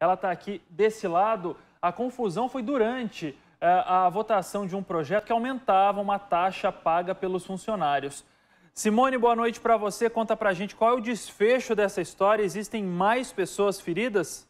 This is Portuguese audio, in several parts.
ela está aqui desse lado. A confusão foi durante é, a votação de um projeto que aumentava uma taxa paga pelos funcionários. Simone, boa noite para você. Conta para a gente qual é o desfecho dessa história. Existem mais pessoas feridas?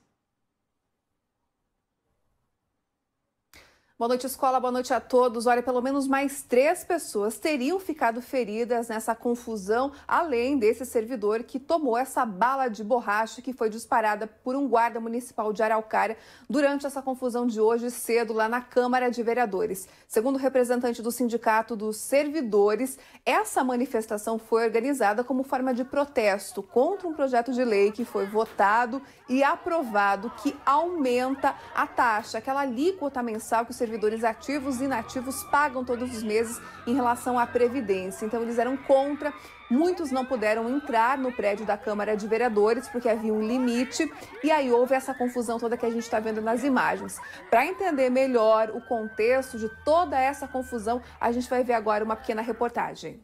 Boa noite, escola. Boa noite a todos. Olha, pelo menos mais três pessoas teriam ficado feridas nessa confusão, além desse servidor que tomou essa bala de borracha que foi disparada por um guarda municipal de Araucária durante essa confusão de hoje cedo lá na Câmara de Vereadores. Segundo o representante do Sindicato dos Servidores, essa manifestação foi organizada como forma de protesto contra um projeto de lei que foi votado e aprovado que aumenta a taxa, aquela alíquota mensal que o servidores ativos e inativos pagam todos os meses em relação à Previdência. Então, eles eram contra. Muitos não puderam entrar no prédio da Câmara de Vereadores porque havia um limite e aí houve essa confusão toda que a gente está vendo nas imagens. Para entender melhor o contexto de toda essa confusão, a gente vai ver agora uma pequena reportagem.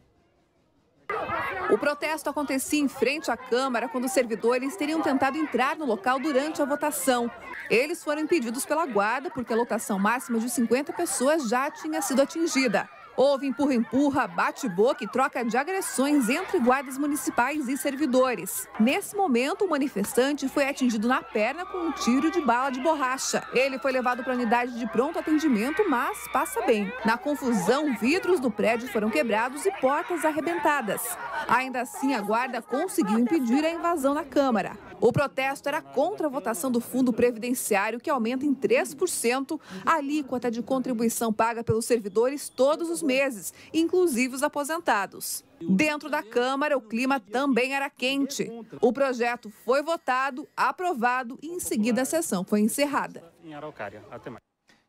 O protesto acontecia em frente à Câmara quando os servidores teriam tentado entrar no local durante a votação. Eles foram impedidos pela guarda porque a lotação máxima de 50 pessoas já tinha sido atingida. Houve empurra-empurra, bate-boca e troca de agressões entre guardas municipais e servidores. Nesse momento, o manifestante foi atingido na perna com um tiro de bala de borracha. Ele foi levado para a unidade de pronto atendimento, mas passa bem. Na confusão, vidros do prédio foram quebrados e portas arrebentadas. Ainda assim, a guarda conseguiu impedir a invasão na Câmara. O protesto era contra a votação do fundo previdenciário, que aumenta em 3% a alíquota de contribuição paga pelos servidores todos os meses, inclusive os aposentados. Dentro da Câmara, o clima também era quente. O projeto foi votado, aprovado e em seguida a sessão foi encerrada. Em Araucária. Até mais.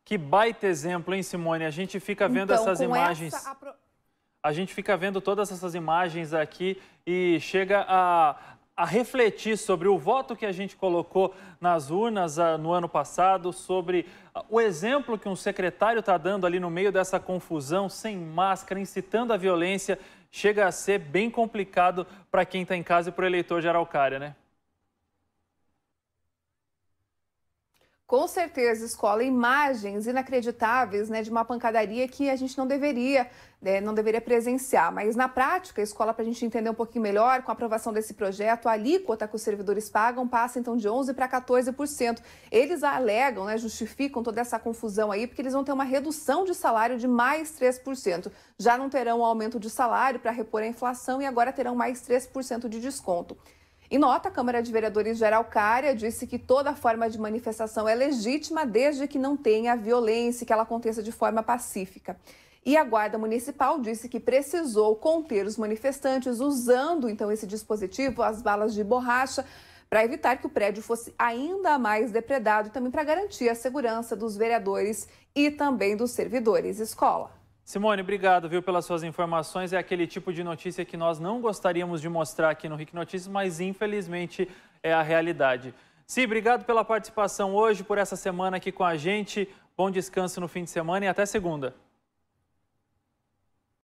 Que baita exemplo, hein, Simone? A gente fica vendo então, essas imagens. Essa A gente fica vendo todas essas imagens aqui e chega a, a refletir sobre o voto que a gente colocou nas urnas ah, no ano passado, sobre ah, o exemplo que um secretário está dando ali no meio dessa confusão, sem máscara, incitando a violência, chega a ser bem complicado para quem está em casa e para o eleitor de Araucária, né? com certeza escola imagens inacreditáveis né, de uma pancadaria que a gente não deveria, né, não deveria presenciar. Mas na prática, a escola, para a gente entender um pouquinho melhor, com a aprovação desse projeto, a alíquota que os servidores pagam passa então de 11% para 14%. Eles alegam, né, justificam toda essa confusão aí, porque eles vão ter uma redução de salário de mais 3%. Já não terão um aumento de salário para repor a inflação e agora terão mais 3% de desconto. Em nota, a Câmara de Vereadores de Araucária disse que toda forma de manifestação é legítima desde que não tenha violência e que ela aconteça de forma pacífica. E a Guarda Municipal disse que precisou conter os manifestantes usando então esse dispositivo, as balas de borracha, para evitar que o prédio fosse ainda mais depredado e também para garantir a segurança dos vereadores e também dos servidores. Escola. Simone, obrigado viu, pelas suas informações. É aquele tipo de notícia que nós não gostaríamos de mostrar aqui no RIC Notícias, mas infelizmente é a realidade. Sim, obrigado pela participação hoje, por essa semana aqui com a gente. Bom descanso no fim de semana e até segunda.